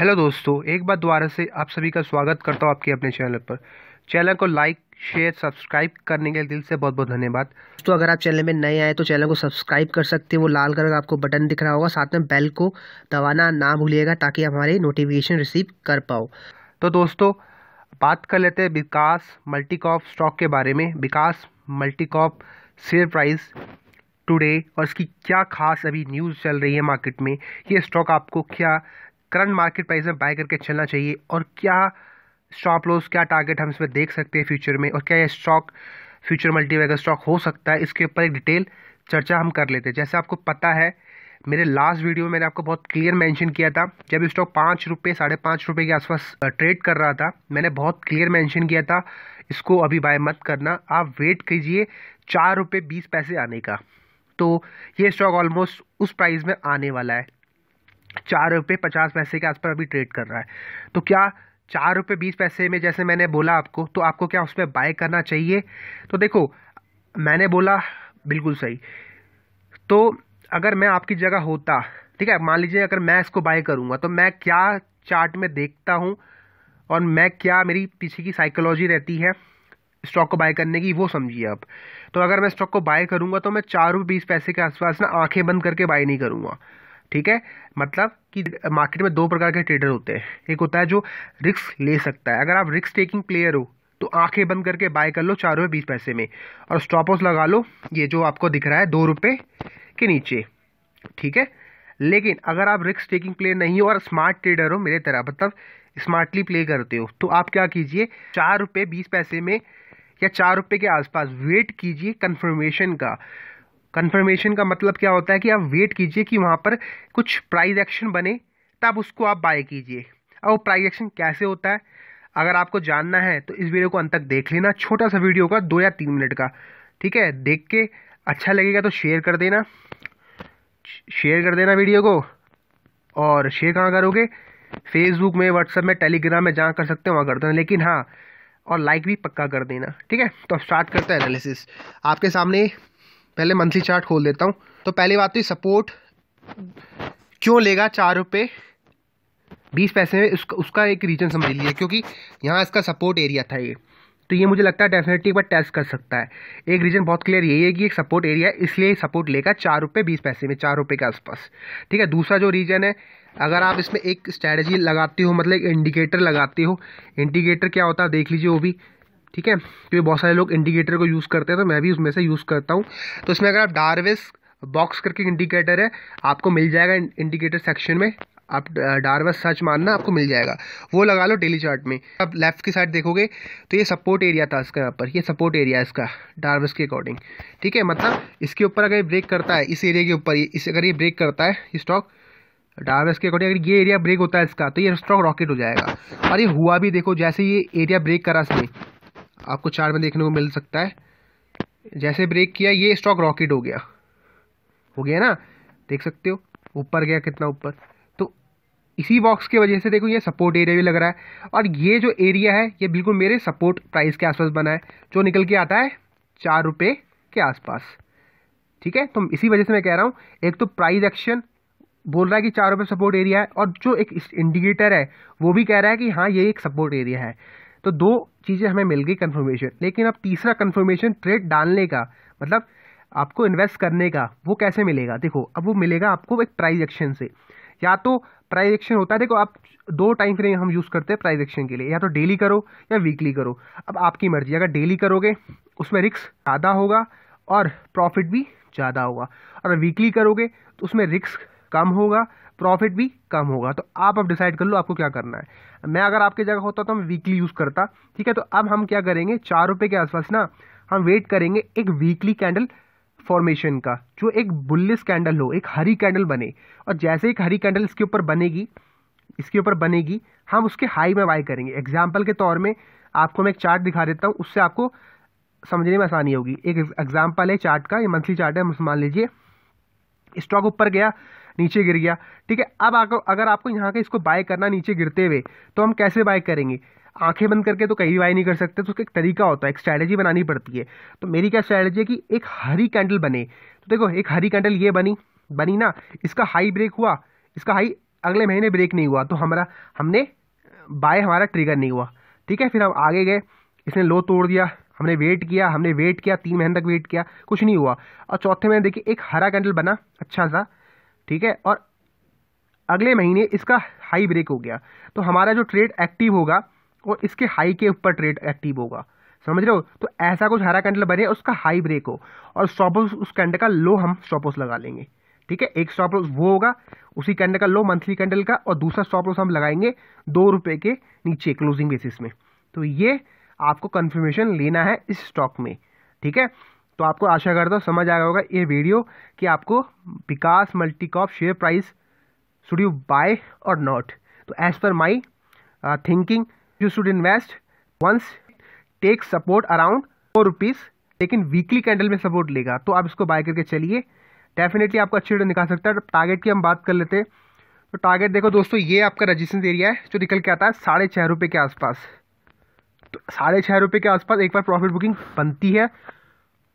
hello दोस्तों एक बार दोबारा से आप सभी का स्वागत करता हूँ आपके अपने चैनल पर चैनल को लाइक शेयर सब्सक्राइब करने के लिए दिल से बहुत बहुत धन्यवाद तो अगर आप चैनल में नए आए तो चैनल को सब्सक्राइब कर सकते हैं वो लाल कलर का आपको बटन दिख रहा होगा साथ में बेल को दबाना ना भूलिएगा ताकि आप नोटिफिकेशन रिसीव कर पाओ तो दोस्तों बात कर लेते हैं विकास मल्टीकॉप स्टॉक के बारे में Vikas Multicorp share price today और इसकी क्या खास अभी न्यूज़ चल रही है मार्केट में ये स्टॉक आपको क्या करंट मार्केट प्राइस में बाय करके चलना चाहिए और क्या स्टॉप लॉस क्या टारगेट हम इसमें देख सकते हैं फ्यूचर में और क्या यह स्टॉक फ्यूचर मल्टीवैगर स्टॉक हो सकता है इसके ऊपर एक डिटेल चर्चा हम कर लेते हैं जैसे आपको पता है मेरे लास्ट वीडियो में मैंने आपको बहुत क्लियर मेंशन किया था जब स्टॉक पाँच रुपये साढ़े पाँच रुपये के आसपास ट्रेड कर रहा था मैंने बहुत क्लियर मेंशन किया था इसको अभी बाय मत करना आप वेट कीजिए चार रुपये बीस पैसे आने का तो ये स्टॉक ऑलमोस्ट उस प्राइस में आने वाला है चार रुपये पचास पैसे के आसपास अभी ट्रेड कर रहा है तो क्या चार रुपये बीस पैसे में जैसे मैंने बोला आपको तो आपको क्या उसमें बाय करना चाहिए तो देखो मैंने बोला बिल्कुल सही तो अगर मैं आपकी जगह होता ठीक है मान लीजिए अगर मैं इसको बाय करूँगा तो मैं क्या चार्ट में देखता हूँ और मैं क्या मेरी पीछे की साइकोलॉजी रहती है स्टॉक को बाय करने की वो समझिए आप तो अगर मैं स्टॉक को बाय करूँगा तो मैं चार रुपये बीस पैसे के आसपास ना आंखें बंद करके बाय नहीं करूँगा ठीक है मतलब कि मार्केट में दो प्रकार के ट्रेडर होते हैं एक होता है जो रिक्स ले सकता है अगर आप रिस्क टेकिंग प्लेयर हो तो आंखें बंद करके बाय कर लो चार रुपये बीस पैसे में और स्टॉप ऑफ लगा लो ये जो आपको दिख रहा है दो रुपये के नीचे ठीक है लेकिन अगर आप रिस्क टेकिंग प्लेयर नहीं हो और स्मार्ट ट्रेडर हो मेरे तरह मतलब स्मार्टली प्ले करते हो तो आप क्या कीजिए चार रुपये बीस पैसे में या चार रुपये के आसपास वेट कीजिए कन्फर्मेशन का कन्फर्मेशन का मतलब क्या होता है कि आप वेट कीजिए कि वहाँ पर कुछ प्राइज एक्शन बने तब उसको आप बाय कीजिए अब वो प्राइज एक्शन कैसे होता है अगर आपको जानना है तो इस वीडियो को अंत तक देख लेना छोटा सा वीडियो का दो या तीन मिनट का ठीक है देख के अच्छा लगेगा तो शेयर कर देना शेयर कर देना वीडियो को और शेयर कहाँ करोगे फेसबुक में व्हाट्सएप में टेलीग्राम में जहाँ कर सकते हो वहाँ कर देना लेकिन हाँ और लाइक भी पक्का कर देना ठीक है तो स्टार्ट करते हैं एनालिसिस आपके सामने पहले मंथली चार्ट खोल देता हूँ तो पहली बात तो सपोर्ट क्यों लेगा चार रुपये बीस पैसे में उसका उसका एक रीजन समझ लीजिए क्योंकि यहाँ इसका सपोर्ट एरिया था ये तो ये मुझे लगता है डेफिनेटली एक बार टेस्ट कर सकता है एक रीज़न बहुत क्लियर यही है कि एक सपोर्ट एरिया है इसलिए सपोर्ट लेगा चार रुपये बीस पैसे में चार रुपये के आसपास ठीक है दूसरा जो रीज़न है अगर आप इसमें एक स्ट्रैटेजी लगाती हो मतलब एक इंडिकेटर लगाती हो इंडिकेटर क्या होता है देख लीजिए वो भी ठीक है क्योंकि बहुत सारे लोग इंडिकेटर को यूज़ करते हैं तो मैं भी उसमें से यूज़ करता हूँ तो इसमें अगर आप डारविस बॉक्स करके इंडिकेटर है आपको मिल जाएगा इंडिकेटर सेक्शन में आप डारवस सर्च मारना आपको मिल जाएगा वो लगा लो डेली चार्ट में अब लेफ्ट की साइड देखोगे तो ये सपोर्ट एरिया था इसका यहाँ पर ये सपोर्ट एरिया है इसका डारवस के अकॉर्डिंग ठीक है मतलब इसके ऊपर अगर ये ब्रेक करता है इस एरिया के ऊपर इस अगर ये ब्रेक करता है ये स्टॉक डारवस के अकॉर्डिंग अगर ये एरिया ब्रेक होता है इसका तो ये स्टॉक रॉकेट हो जाएगा और ये हुआ भी देखो जैसे ये एरिया ब्रेक करा इसमें आपको चार में देखने को मिल सकता है जैसे ब्रेक किया ये स्टॉक रॉकेट हो गया हो गया ना देख सकते हो ऊपर गया कितना ऊपर तो इसी बॉक्स की वजह से देखो ये सपोर्ट एरिया भी लग रहा है और ये जो एरिया है ये बिल्कुल मेरे सपोर्ट प्राइस के आसपास बना है जो निकल के आता है चार रुपये के आसपास ठीक है तो इसी वजह से मैं कह रहा हूँ एक तो प्राइज एक्शन बोल रहा है कि चार रुपये सपोर्ट एरिया है और जो एक इंडिकेटर है वो भी कह रहा है कि हाँ ये एक सपोर्ट एरिया है तो दो चीज़ें हमें मिल गई कन्फर्मेशन लेकिन अब तीसरा कन्फर्मेशन ट्रेड डालने का मतलब आपको इन्वेस्ट करने का वो कैसे मिलेगा देखो अब वो मिलेगा आपको एक प्राइज एक्शन से या तो प्राइज एक्शन होता है देखो आप दो टाइम फ्रेम हम यूज़ करते हैं प्राइज एक्शन के लिए या तो डेली करो या वीकली करो अब आपकी मर्जी अगर डेली करोगे उसमें रिक्स ज़्यादा होगा और प्रॉफिट भी ज़्यादा होगा और वीकली करोगे तो उसमें रिक्स कम होगा प्रॉफिट भी कम होगा तो आप अब डिसाइड कर लो आपको क्या करना है मैं अगर आपके जगह होता तो मैं वीकली यूज़ करता ठीक है तो अब हम क्या करेंगे चार रुपये के आसपास ना हम वेट करेंगे एक वीकली कैंडल फॉर्मेशन का जो एक बुल्लिस कैंडल हो एक हरी कैंडल बने और जैसे एक हरी कैंडल इसके ऊपर बनेगी इसके ऊपर बनेगी हम उसके हाई में बाय करेंगे एग्जाम्पल के तौर में आपको मैं एक चार्ट दिखा देता हूँ उससे आपको समझने में आसानी होगी एक एग्जाम्पल है चार्ट का ये मंथली चार्ट है मान लीजिए स्टॉक ऊपर गया नीचे गिर गया ठीक है अब आपको अगर आपको यहाँ के इसको बाय करना नीचे गिरते हुए तो हम कैसे बाय करेंगे आंखें बंद करके तो कहीं बाय नहीं कर सकते तो उसका एक तरीका होता है एक स्ट्रैटेजी बनानी पड़ती है तो मेरी क्या स्ट्रैटेजी है कि एक हरी कैंडल बने तो देखो एक हरी कैंडल ये बनी बनी ना इसका हाई ब्रेक हुआ इसका हाई अगले महीने ब्रेक नहीं हुआ तो हमारा हमने बाय हमारा ट्रिगर नहीं हुआ ठीक है फिर हम आगे गए इसने लो तोड़ दिया हमने वेट किया हमने वेट किया तीन महीने तक वेट किया कुछ नहीं हुआ और चौथे महीने देखिए एक हरा कैंडल बना अच्छा सा ठीक है और अगले महीने इसका हाई ब्रेक हो गया तो हमारा जो ट्रेड एक्टिव होगा वो इसके हाई के ऊपर ट्रेड एक्टिव होगा समझ रहे हो तो ऐसा कुछ हरा कैंडल बने उसका हाई ब्रेक हो और स्टॉपॉस उस कैंडल का लो हम स्टॉपोस लगा लेंगे ठीक है एक स्टॉप लॉस वो होगा उसी कैंडल का लो मंथली कैंडल का और दूसरा स्टॉप लॉस हम लगाएंगे दो रुपए के नीचे क्लोजिंग बेसिस में तो ये आपको कन्फर्मेशन लेना है इस स्टॉक में ठीक है तो आपको आशा करता हूँ समझ आया होगा ये वीडियो कि आपको Vikas Multicorp share price should you buy और नॉट तो as per my thinking you should invest once take support around four rupees लेकिन वीकली कैंडल में सपोर्ट लेगा तो आप इसको बाय करके चलिए डेफिनेटली आपको अच्छी रिटर्न निकाल सकता है टारगेट की हम बात कर लेते हैं तो टारगेट देखो दोस्तों ये आपका रजिस्टेंस एरिया है जो निकल के आता है साढ़े छः रुपये के आसपास तो साढ़े छः रुपये के आसपास एक बार प्रॉफिट बुकिंग बनती है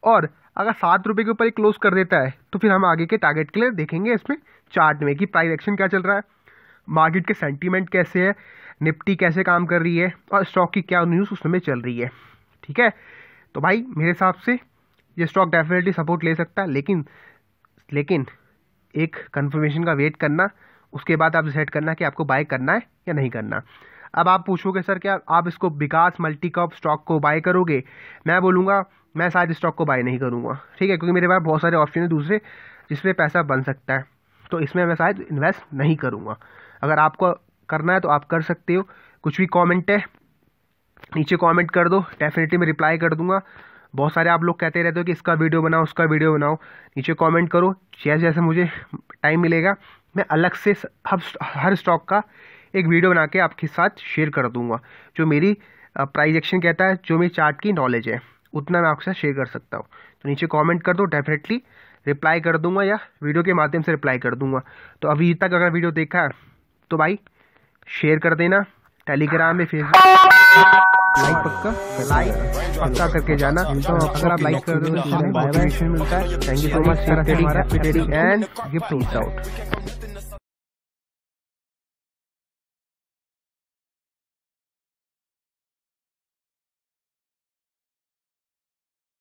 और अगर सात रुपये के ऊपर ही क्लोज कर देता है तो फिर हम आगे के टारगेट के लिए देखेंगे इसमें चार्ट में कि प्राइस एक्शन क्या चल रहा है मार्केट के सेंटीमेंट कैसे है निफ्टी कैसे काम कर रही है और स्टॉक की क्या न्यूज़ उस समय चल रही है ठीक है तो भाई मेरे हिसाब से ये स्टॉक डेफिनेटली सपोर्ट ले सकता है लेकिन लेकिन एक कन्फर्मेशन का वेट करना उसके बाद आप डिसाइड करना कि आपको बाय करना है या नहीं करना अब आप पूछोगे सर क्या आप इसको विकास मल्टी कॉप स्टॉक को बाय करोगे मैं बोलूँगा मैं शायद स्टॉक को बाय नहीं करूँगा ठीक है क्योंकि मेरे पास बहुत सारे ऑप्शन हैं दूसरे जिसमें पैसा बन सकता है तो इसमें मैं शायद इन्वेस्ट नहीं करूँगा अगर आपको करना है तो आप कर सकते हो कुछ भी कॉमेंट है नीचे कॉमेंट कर दो डेफिनेटली मैं रिप्लाई कर दूंगा बहुत सारे आप लोग कहते रहते हो कि इसका वीडियो बनाओ उसका वीडियो बनाओ नीचे कमेंट करो जैसे जैसे मुझे टाइम मिलेगा मैं अलग से हर हर स्टॉक का एक वीडियो बना के आपके साथ शेयर कर दूंगा जो मेरी प्राइजेक्शन कहता है जो मेरी चार्ट की नॉलेज है उतना मैं आपके साथ शेयर कर सकता हूँ तो नीचे कमेंट कर दो डेफिनेटली रिप्लाई कर दूंगा या वीडियो के माध्यम से रिप्लाई कर दूंगा तो अभी तक अगर वीडियो देखा है तो भाई शेयर कर देना टेलीग्राम में फेसबुक लाइक पक्का लाइक पक्का करके जाना तो अगर आप लाइक कर दो तो मिलता है thank you so much and gift out